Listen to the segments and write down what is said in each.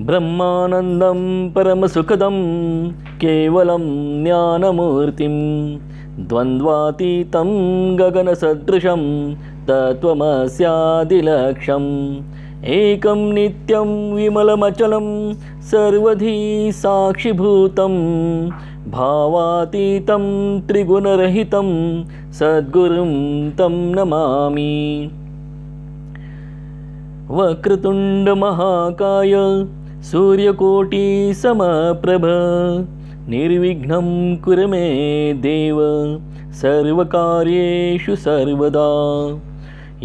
ब्रह्मानन्दं परमसुखदं केवलं ज्ञानमूर्तिं द्वन्द्वातीतं गगनसदृशं तत्त्वमस्यादिलक्ष्यम् एकं नित्यं विमलमचलं सर्वधी साक्षिभूतं। भावातीतं त्रिगुणरहितं सद्गुरुं तं नमामि वक्रतुण्डमहाकाय सूर्यकोटिसमप्रभ निर्विघ्नं कुर मे देव सर्वकार्येषु सर्वदा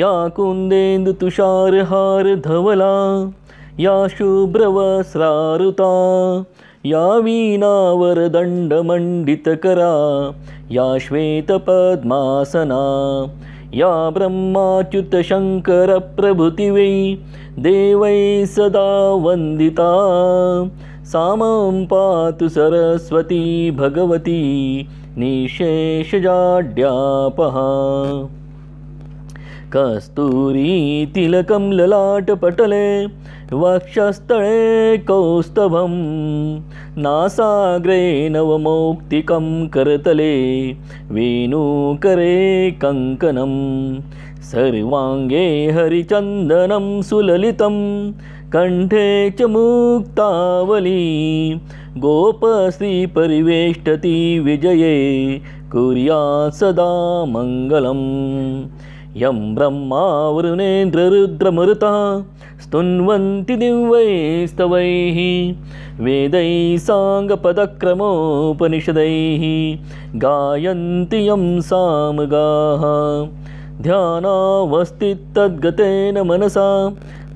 या कुन्देन्दुतुषारहारधवला या शुभ्रवस्रारुता या वीणावरदण्डमण्डितकरा या श्वेतपद्मासना या ब्रह्माच्युतशङ्करप्रभृतिवै देवै सदा वन्दिता सामं पातु सरस्वती भगवती निशेषजाड्यापहा कस्तूरीतिलकं ललाटपटले वक्षस्थले कौस्तभं नासाग्रे नवमौक्तिकं करतले वेणूकरे कङ्कनं सर्वाङ्गे हरिचन्दनं सुललितं कण्ठे च मुक्तावली परिवेष्टति विजये कुर्यात् सदा मङ्गलम् यं ब्रह्मावृणेन्द्ररुद्रमरुता स्तुन्वन्ति दिव्यैस्तवैः वेदैः साङ्गपदक्रमोपनिषदैः गायन्ति यं सामगाः गाः तद्गतेन मनसा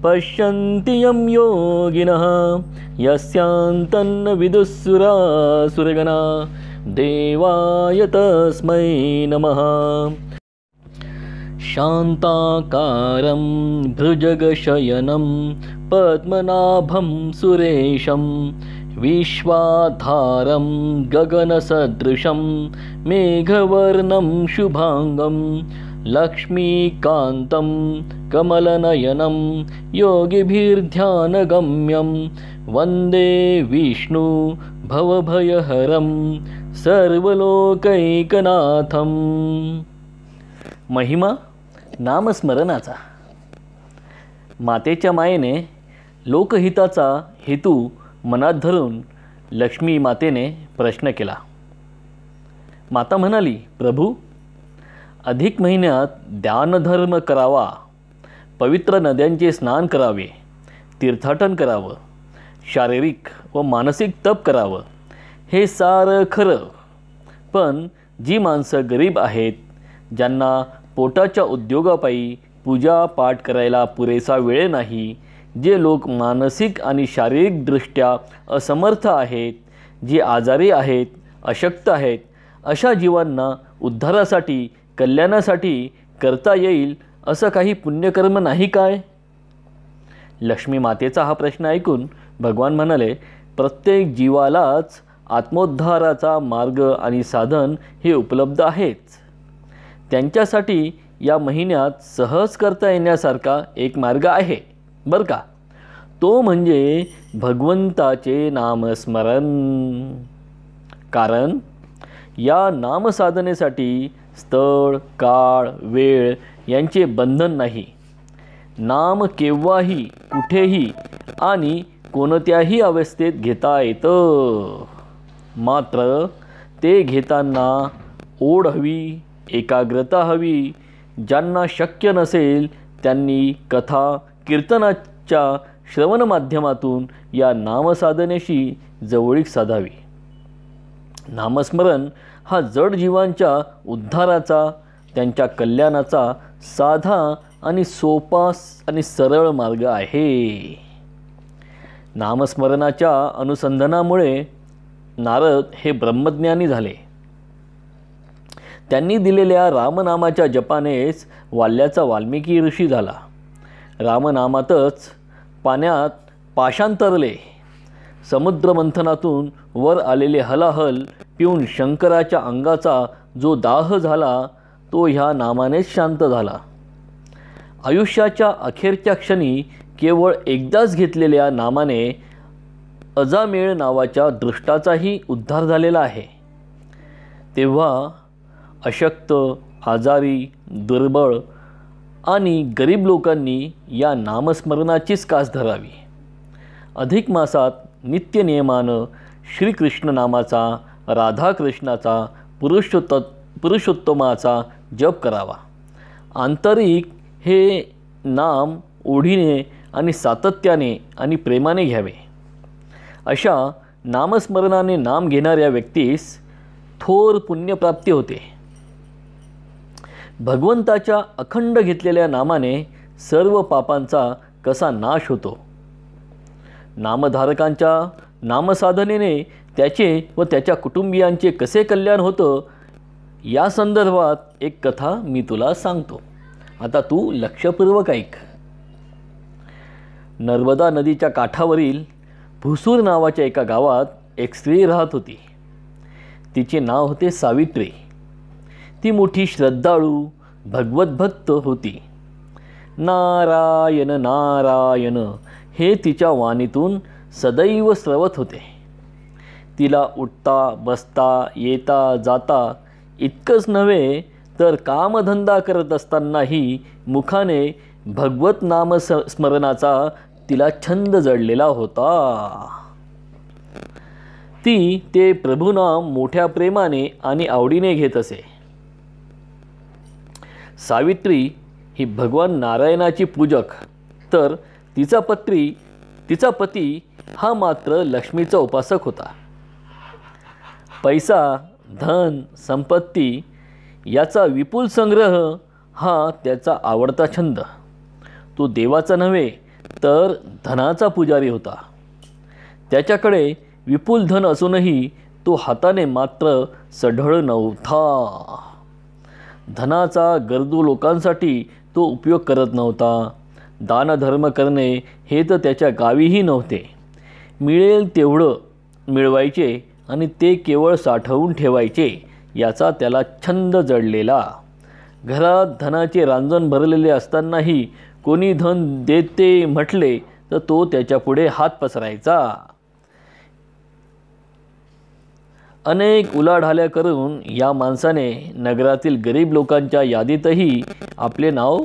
पश्यन्ति यं योगिनः यस्यान्तन्न विदुःसुरासुरगणा देवाय तस्मै नमः शान्ताकारं भृजगशयनं पद्मनाभं सुरेशं विश्वाधारं गगनसदृशं मेघवर्णं शुभाङ्गं लक्ष्मीकान्तं कमलनयनं योगिभिर्ध्यानगम्यं वन्दे विष्णु भवभयहरं सर्वलोकैकनाथम् महिमा नामस्मरणाचा मातेच्या मायेने लोकहिताचा हेतू मनात धरून लक्ष्मी मातेने प्रश्न केला माता म्हणाली प्रभू अधिक महिन्यात दानधर्म करावा पवित्र नद्यांचे स्नान करावे तीर्थाटन करावं शारीरिक व मानसिक तप करावं हे सारं खरं पण जी माणसं गरीब आहेत ज्यांना पोटाच्या उद्योगापायी पूजा पाठ करायला पुरेसा वेळ नाही जे लोक मानसिक आणि शारीरिकदृष्ट्या असमर्थ आहेत जे आजारी आहेत अशक्त आहेत अशा जीवांना उद्धारासाठी कल्याणासाठी करता येईल असं काही पुण्यकर्म नाही काय लक्ष्मी मातेचा हा प्रश्न ऐकून भगवान म्हणाले प्रत्येक जीवालाच आत्मोद्धाराचा मार्ग आणि साधन हे उपलब्ध आहेच त्यांच्यासाठी या महिन्यात सहज करता येण्यासारखा एक मार्ग आहे बरं का तो म्हणजे भगवंताचे नामस्मरण कारण या नामसाधनेसाठी स्थळ काळ वेळ यांचे बंधन नाही नाम केव्हाही कुठेही आणि कोणत्याही अवस्थेत घेता येतं मात्र ते घेताना ओढ हवी एकाग्रता हवी ज्यांना शक्य नसेल त्यांनी कथा कीर्तनाच्या श्रवण माध्यमातून या नामसाधनेशी जवळीक साधावी नामस्मरण हा जड जीवांच्या उद्धाराचा त्यांच्या कल्याणाचा साधा आणि सोपा आणि सरळ मार्ग आहे नामस्मरणाच्या अनुसंधानामुळे नारद हे ब्रह्मज्ञानी झाले त्यांनी दिलेल्या रामनामाच्या जपानेच वाल्याचा वाल्मिकी ऋषी झाला रामनामातच पाण्यात पाशांतरले समुद्रमंथनातून वर आलेले हलाहल पिऊन शंकराच्या अंगाचा जो दाह झाला तो ह्या नामानेच शांत झाला आयुष्याच्या अखेरच्या क्षणी केवळ एकदाच घेतलेल्या नामाने अजामेळ नावाच्या दृष्टाचाही उद्धार झालेला आहे तेव्हा अशक्त आजारी दुर्बळ आणि गरीब लोकांनी या नामस्मरणाचीच कास धरावी अधिक मासात नित्यनियमानं श्रीकृष्ण नामाचा राधाकृष्णाचा पुरुषोत्त पुरुषोत्तमाचा जप करावा आंतरिक हे नाम ओढीने आणि सातत्याने आणि प्रेमाने घ्यावे अशा नामस्मरणाने नाम घेणाऱ्या व्यक्तीस थोर पुण्यप्राप्ती होते भगवंताच्या अखंड घेतलेल्या नामाने सर्व पापांचा कसा नाश होतो नामधारकांच्या नामसाधनेने त्याचे व त्याच्या कुटुंबियांचे कसे कल्याण होतं या संदर्भात एक कथा मी तुला सांगतो आता तू लक्षपूर्वक ऐक नर्मदा नदीच्या काठावरील भुसूर नावाच्या एका गावात एक स्त्री राहत होती तिचे नाव होते सावित्री ती मोठी श्रद्धाळू भगवतभक्त होती नारायण नारायण हे तिच्या वाणीतून सदैव स्रवत होते तिला उठता बसता येता जाता इतकंच नव्हे तर कामधंदा करत असतानाही मुखाने भगवत नाम स्मरणाचा तिला छंद जडलेला होता ती ते प्रभुनाम मोठ्या प्रेमाने आणि आवडीने घेत असे सावित्री ही भगवान नारायणाची पूजक तर तिचा पत्री तिचा पती हा मात्र लक्ष्मीचा उपासक होता पैसा धन संपत्ती याचा विपुल संग्रह हा त्याचा आवडता छंद तो देवाचा नव्हे तर धनाचा पुजारी होता त्याच्याकडे विपुल धन असूनही तो हाताने मात्र सढळ नव्हता धनाचा गरजू लोकांसाठी तो उपयोग करत नव्हता दानधर्म करणे हे तर त्याच्या गावीही नव्हते मिळेल तेवढं मिळवायचे आणि ते केवळ साठवून ठेवायचे याचा त्याला छंद जडलेला घरात धनाचे रांजण भरलेले असतानाही कोणी धन देते म्हटले तर तो त्याच्यापुढे हात पसरायचा अनेक उलाढाल्या करून या माणसाने नगरातील गरीब लोकांच्या यादीतही आपले नाव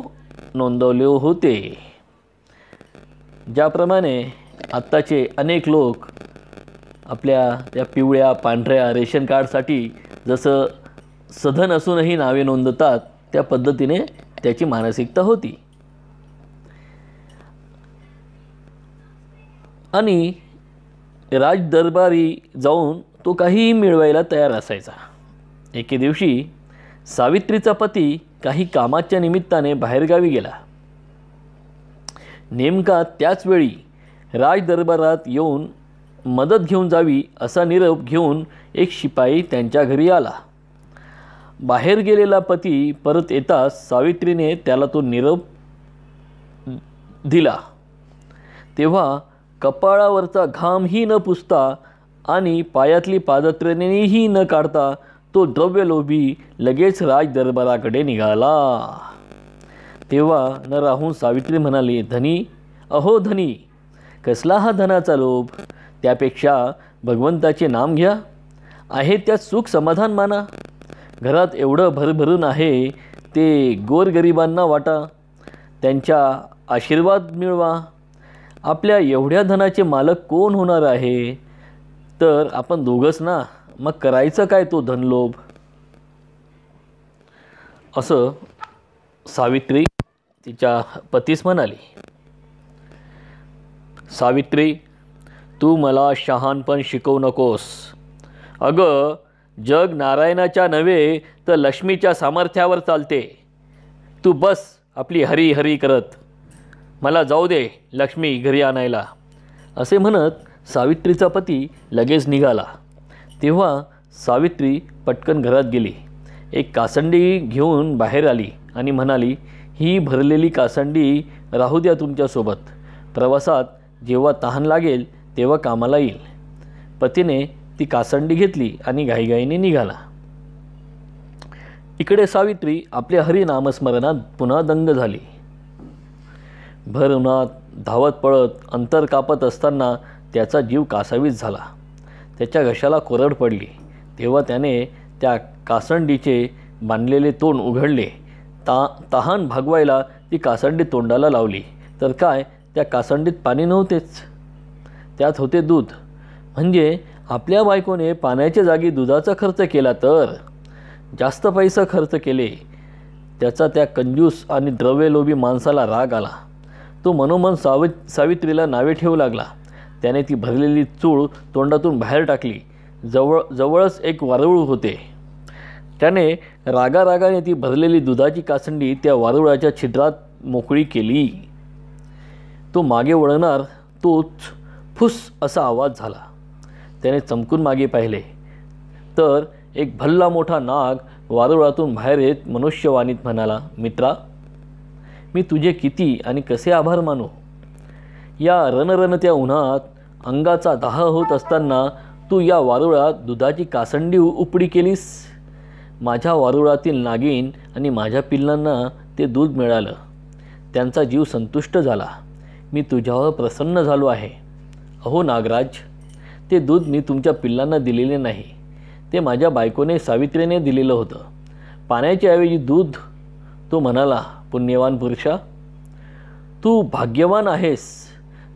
नोंदवले होते ज्याप्रमाणे आत्ताचे अनेक लोक आपल्या त्या पिवळ्या पांढऱ्या रेशन कार्डसाठी जसं सधन असूनही नावे नोंदवतात त्या पद्धतीने त्याची मानसिकता होती आणि राजदरबारी जाऊन तो काहीही मिळवायला तयार असायचा एके दिवशी सावित्रीचा पती काही कामाच्या निमित्ताने बाहेरगावी गेला नेमका त्याचवेळी राजदरबारात येऊन मदत घेऊन जावी असा निरोप घेऊन एक शिपाई त्यांच्या घरी आला बाहेर गेलेला पती परत येताच सावित्रीने त्याला तो निरोप दिला तेव्हा कपाळावरचा घामही न पुसता आणि पायातली पादत्रणीही न काढता तो द्रव्यलोभी लगेच राजदरबाराकडे निघाला तेव्हा न राहून सावित्री म्हणाले धनी अहो धनी कसला हा धनाचा लोभ त्यापेक्षा भगवंताचे नाम घ्या आहे त्यात सुख समाधान माना घरात एवढं भरभरून आहे ते गोरगरिबांना वाटा त्यांच्या आशीर्वाद मिळवा आपल्या एवढ्या धनाचे मालक कोण होणार आहे तर आपण दोघंच ना मग करायचं काय तो धनलोभ असं सावित्री तिच्या पतीस म्हणाली सावित्री तू मला शहाणपण शिकवू नकोस अगं जग नारायणाच्या नव्हे तर लक्ष्मीच्या सामर्थ्यावर चालते तू बस आपली हरी हरी करत मला जाऊ दे लक्ष्मी घरी आणायला असे म्हणत सावित्रीचा पती लगेच निघाला तेव्हा सावित्री पटकन घरात गेली एक कासंडी घेऊन बाहेर आली आणि म्हणाली ही भरलेली कासंडी राहू द्या तुमच्यासोबत प्रवासात जेव्हा तहान लागेल तेव्हा कामाला येईल पतीने ती कासंडी घेतली आणि घाईघाईने निघाला इकडे सावित्री आपल्या नामस्मरणात पुन्हा दंग झाली भर उन्हात धावत पळत अंतर कापत असताना त्याचा जीव कासावीस झाला त्याच्या घशाला कोरड पडली तेव्हा त्याने त्या कासंडीचे बांधलेले तोंड उघडले ता तहान भागवायला ती कासंडी तोंडाला लावली तर काय त्या कासंडीत पाणी नव्हतेच त्यात होते दूध म्हणजे आपल्या बायकोने पाण्याच्या जागी दुधाचा खर्च केला तर जास्त पैसा खर्च केले त्याचा त्या कंजूस आणि द्रव्यलोभी माणसाला राग आला तो मनोमन सावि सावित्रीला नावे ठेवू लागला त्याने ती भरलेली चूळ तोंडातून बाहेर टाकली जवळ जवळच एक वारुळ होते त्याने रागारागाने ती भरलेली दुधाची कासंडी त्या वारुळाच्या छिद्रात मोकळी केली तो मागे वळणार तोच फुस असा आवाज झाला त्याने चमकून मागे पाहिले तर एक भल्ला मोठा नाग वारुळातून बाहेर येत मनुष्यवाणीत म्हणाला मित्रा मी तुझे किती आणि कसे आभार मानू या त्या उन्हात अंगाचा दाह होत असताना तू या वारुळात दुधाची कासंडी उपडी केलीस माझ्या वारुळातील नागिन आणि माझ्या पिल्लांना ते दूध मिळालं त्यांचा जीव संतुष्ट झाला मी तुझ्यावर प्रसन्न झालो आहे अहो नागराज ते दूध मी तुमच्या पिल्लांना दिलेले नाही ते माझ्या बायकोने सावित्रीने दिलेलं होतं पाण्याच्याऐवजी दूध तो म्हणाला पुण्यवान पुरुषा तू भाग्यवान आहेस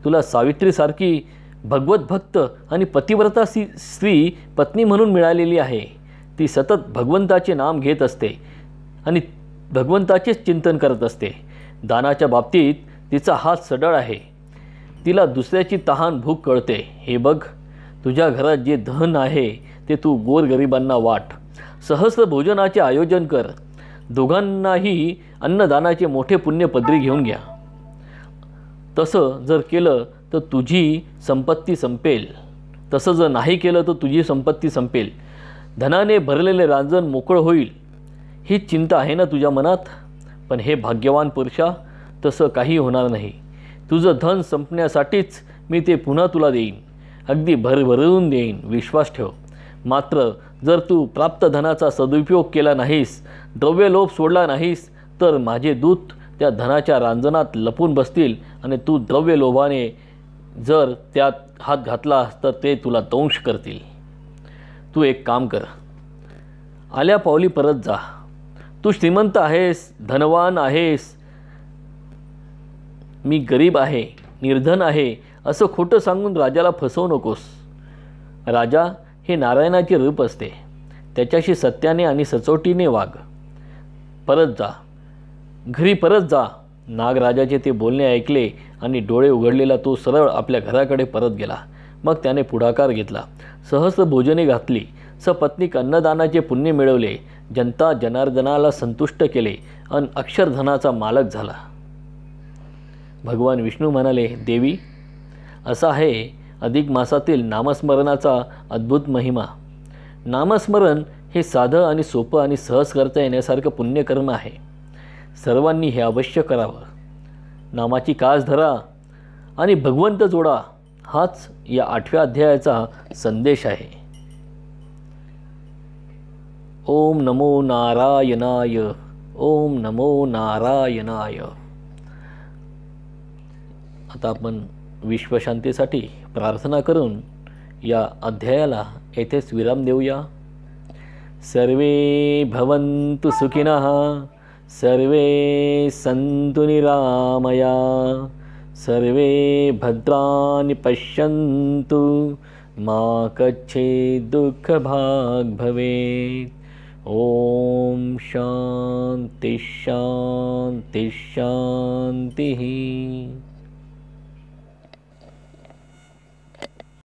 तुला सावित्रीसारखी भगवत भक्त आणि पतिव्रता सी स्त्री पत्नी म्हणून मिळालेली आहे ती सतत भगवंताचे नाम घेत असते आणि भगवंताचेच चिंतन करत असते दानाच्या बाबतीत तिचा हात सडळ आहे तिला दुसऱ्याची तहान भूक कळते हे बघ तुझ्या घरात जे धन आहे ते तू गोरगरिबांना वाट सहस्र भोजनाचे आयोजन कर दोघांनाही अन्नदानाचे मोठे पुण्य पदरी घेऊन घ्या तसं जर केलं तर तुझी संपत्ती संपेल तसं जर नाही केलं तर तुझी संपत्ती संपेल धनाने भरलेले रांजण मोकळं होईल ही चिंता आहे ना तुझ्या मनात पण हे भाग्यवान पुरुषा तसं काही होणार नाही तुझं धन संपण्यासाठीच मी ते पुन्हा तुला देईन अगदी भरभरून देईन विश्वास ठेव मात्र जर तू प्राप्त धनाचा सदुपयोग केला नाहीस द्रव्यलोभ सोडला नाहीस तर माझे दूत त्या धनाच्या रांजणात लपून बसतील आणि तू द्रव्यलोभाने जर त्यात हात घातला तर ते तुला दंश करतील तू एक काम कर आल्या पावली परत जा तू श्रीमंत आहेस धनवान आहेस मी गरीब आहे निर्धन आहे असं खोटं सांगून राजाला फसवू नकोस राजा हे नारायणाचे रूप असते त्याच्याशी सत्याने आणि सचोटीने वाग परत जा घरी परत जा नागराजाचे ते बोलणे ऐकले आणि डोळे उघडलेला तो सरळ आपल्या घराकडे परत गेला मग त्याने पुढाकार घेतला सहस्र भोजने घातली सपत्नी अन्नदानाचे पुण्य मिळवले जनता जनार्दनाला संतुष्ट केले अन अक्षरधनाचा मालक झाला भगवान विष्णू म्हणाले देवी असा आहे अधिक मासातील नामस्मरणाचा अद्भुत महिमा नामस्मरण हे साधं आणि सोपं आणि सहज करता येण्यासारखं पुण्यकर्म आहे सर्वांनी हे अवश्य करावं नामाची कास धरा आणि भगवंत जोडा हाच या आठव्या अध्यायाचा संदेश आहे ओम नमो नारायणाय ओम नमो नारायणाय आता आपण विश्वशांतीसाठी प्रार्थना करून या अध्यायाला येथेच विराम देऊया सर्वे भवन्तु सुखिनः सर्वे सन्तु निरामया सर्वे भद्राणि पश्यन्तु मा कच्छे दुःखभाग् भवेत् ॐ शान्तिः शान्तिः शान्तिः